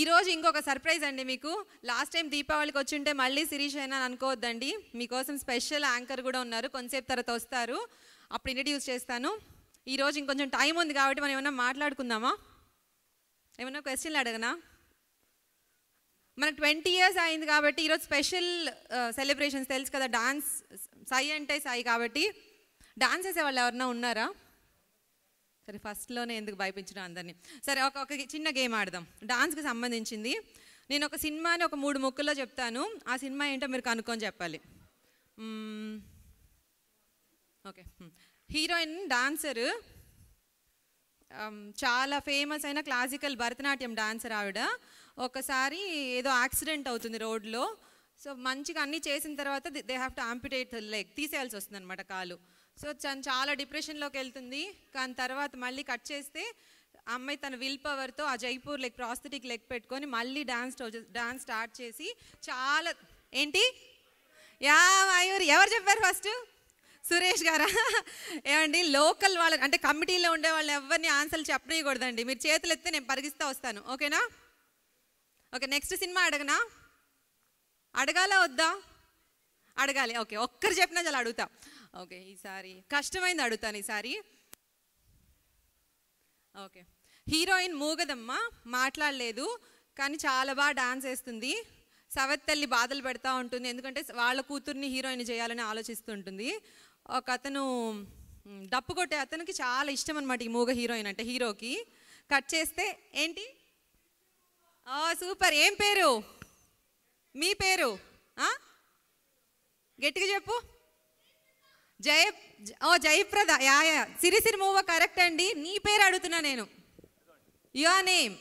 ఈరోజు ఇంకొక సర్ప్రైజ్ అండి మీకు లాస్ట్ టైం దీపావళికి వచ్చింటే మళ్ళీ శిరీష్ అయినా అనుకోవద్దండి మీకోసం స్పెషల్ యాంకర్ కూడా ఉన్నారు కొంతసేపు తర్వాత వస్తారు అప్పుడు ఇంట్రడ్యూస్ చేస్తాను ఈరోజు ఇంకొంచెం టైం ఉంది కాబట్టి మనం ఏమైనా మాట్లాడుకుందామా ఏమైనా క్వశ్చన్లు అడగనా మనకు ట్వంటీ ఇయర్స్ అయింది కాబట్టి ఈరోజు స్పెషల్ సెలబ్రేషన్స్ తెలుసు కదా డాన్స్ సాయి అంటే సాయి కాబట్టి డాన్స్ చేసే వాళ్ళు ఎవరన్నా ఉన్నారా సరే ఫస్ట్లోనే ఎందుకు భయపించడం అందరినీ సరే ఒక ఒక చిన్న గేమ్ ఆడదాం డాన్స్కి సంబంధించింది నేను ఒక సినిమాని ఒక మూడు ముక్కుల్లో చెప్తాను ఆ సినిమా ఏంటో మీరు కనుక్కొని చెప్పాలి ఓకే హీరోయిన్ డాన్సర్ చాలా ఫేమస్ అయిన క్లాసికల్ భరతనాట్యం డాన్సర్ ఆవిడ ఒకసారి ఏదో యాక్సిడెంట్ అవుతుంది రోడ్లో సో మంచిగా అన్నీ చేసిన తర్వాత they have to amputate leg తీసేయాల్సి వస్తుంది అనమాట కాలు సో తను చాలా డిప్రెషన్లోకి వెళ్తుంది కానీ తర్వాత మళ్ళీ కట్ చేస్తే అమ్మాయి తన విల్ పవర్తో ఆ జైపూర్ లెగ్ ప్రాస్థెటిక్ లెగ్ పెట్టుకొని మళ్ళీ డాన్స్ డాన్స్ స్టార్ట్ చేసి చాలా ఏంటి యా మయూర్ ఎవరు చెప్పారు ఫస్ట్ సురేష్ గారా ఏమండి లోకల్ వాళ్ళ అంటే కమిటీలో ఉండే వాళ్ళని ఎవరిని ఆన్సర్లు చెప్పనీయకూడదండి మీరు చేతులు ఎత్తే నేను పరిగిస్తూ వస్తాను ఓకేనా ఓకే నెక్స్ట్ సినిమా అడగనా అడగాల వద్దా అడగాలి ఓకే ఒక్కరు చెప్పినా చాలా అడుగుతా ఓకే ఈసారి కష్టమైంది అడుగుతాను ఈసారి ఓకే హీరోయిన్ మూగదమ్మ మాట్లాడలేదు కానీ చాలా బాగా డాన్స్ వేస్తుంది సవత్ తల్లి బాధలు పెడతా ఉంటుంది ఎందుకంటే వాళ్ళ కూతుర్ని హీరోయిన్ చేయాలని ఆలోచిస్తుంటుంది ఒక అతను డప్పు కొట్టే అతనికి చాలా ఇష్టం అనమాట ఈ మూగ హీరోయిన్ అంటే హీరోకి కట్ చేస్తే ఏంటి సూపర్ ఏం పేరు మీ పేరు గట్టిగా చెప్పు జయ ఓ జయప్రద యాయ సిరి మూవ కరెక్ట్ అండి నీ పేరు అడుగుతున్నా నేను యువర్ నేమ్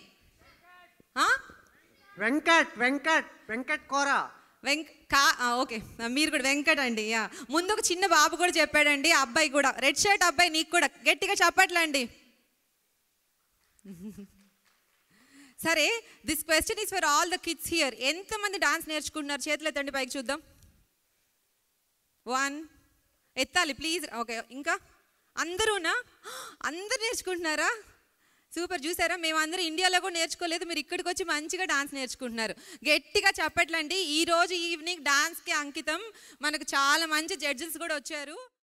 వెంకట్ వెంకట్ వెంకట్ కోరా వెంక కా ఓకే మీరు కూడా వెంకట్ అండి యా ముందు ఒక చిన్న బాబు కూడా చెప్పాడండి అబ్బాయి కూడా రెడ్ షర్ట్ అబ్బాయి నీకు కూడా గట్టిగా చెప్పట్లండి సరే this question is for all the kids here ఎంతమంది డాన్స్ నేర్చుకుంటున్నారు చేతులు ఎత్తండి పైకి చూద్దాం వన్ ఎత్తాలి ప్లీజ్ ఓకే ఇంకా అందరూనా అందరు నేర్చుకుంటున్నారా సూపర్ చూసారా మేమందరూ ఇండియాలో కూడా నేర్చుకోలేదు మీరు ఇక్కడికి వచ్చి మంచిగా డాన్స్ నేర్చుకుంటున్నారు గట్టిగా చెప్పట్లండి ఈరోజు ఈవినింగ్ డాన్స్కి అంకితం మనకు చాలా మంచి జడ్జెస్ కూడా వచ్చారు